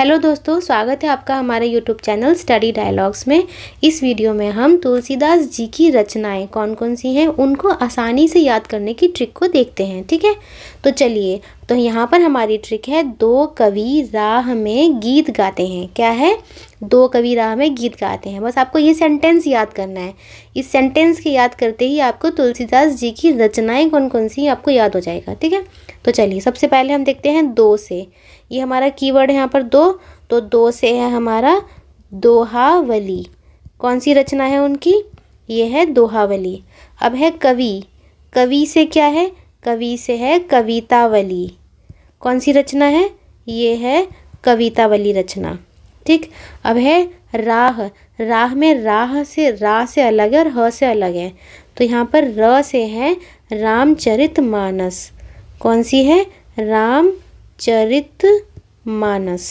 hello दोस्तों स्वागत है आपका हमारे यूट्यूब चैनल स्टडी डायलॉग्स में इस वीडियो में हम तुलसीदास जी की रचनाएं कौन कौन सी हैं उनको आसानी से याद करने की ट्रिक को देखते हैं ठीक है तो चलिए तो यहाँ पर हमारी ट्रिक है दो कवि राह में गीत गाते हैं क्या है दो कवि राह में गीत गाते हैं बस आपको ये सेंटेंस याद करना है इस सेंटेंस के याद करते ही आपको तुलसीदास जी की रचनाएं कौन कौन सी आपको याद हो जाएगा ठीक है तो चलिए सबसे पहले हम देखते हैं दो से ये हमारा कीवर्ड है यहाँ पर दो तो दो से है हमारा दोहावली कौन सी रचना है उनकी ये है दोहावली अब है कवि कवि से क्या है कवि से है कवितावली कौन सी रचना है ये है कवितावली रचना ठीक अब है राह राह में राह से राह से अलग है और ह से अलग है तो यहाँ पर र से है रामचरित मानस कौन सी है रामचरित मानस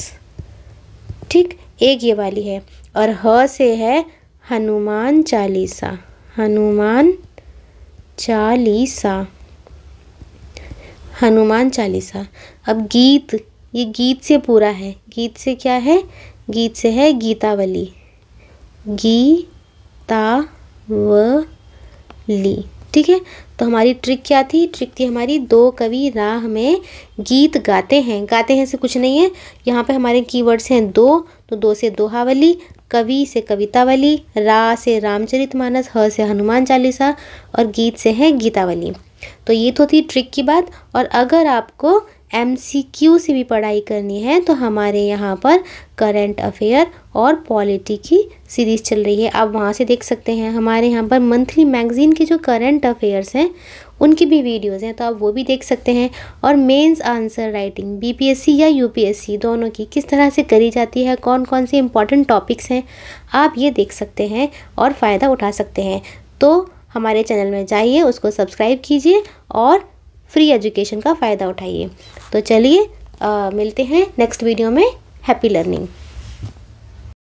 ठीक एक ये वाली है और ह से है हनुमान चालीसा हनुमान चालीसा हनुमान चालीसा अब गीत ये गीत से पूरा है गीत से क्या है गीत से है गीतावली गी ता व ली ठीक है तो हमारी ट्रिक क्या थी ट्रिक थी हमारी दो कवि राह में गीत गाते हैं गाते हैं से कुछ नहीं है यहाँ पे हमारे कीवर्ड्स हैं दो तो दो से दोहावली कवि से कवितावली रा से रामचरितमानस ह से हनुमान चालीसा और गीत से है गीतावली तो ये तो थी ट्रिक की बात और अगर आपको क्यू से भी पढ़ाई करनी है तो हमारे यहाँ पर करंट अफेयर और पॉलिटी की सीरीज़ चल रही है आप वहाँ से देख सकते हैं हमारे यहाँ पर मंथली मैगज़ीन के जो करंट अफेयर्स हैं उनकी भी वीडियोस हैं तो आप वो भी देख सकते हैं और मेंस आंसर राइटिंग बीपीएससी या यूपीएससी दोनों की किस तरह से करी जाती है कौन कौन से इंपॉर्टेंट टॉपिक्स हैं आप ये देख सकते हैं और फ़ायदा उठा सकते हैं तो हमारे चैनल में जाइए उसको सब्सक्राइब कीजिए और फ्री एजुकेशन का फ़ायदा उठाइए तो चलिए मिलते हैं नेक्स्ट वीडियो में हैप्पी लर्निंग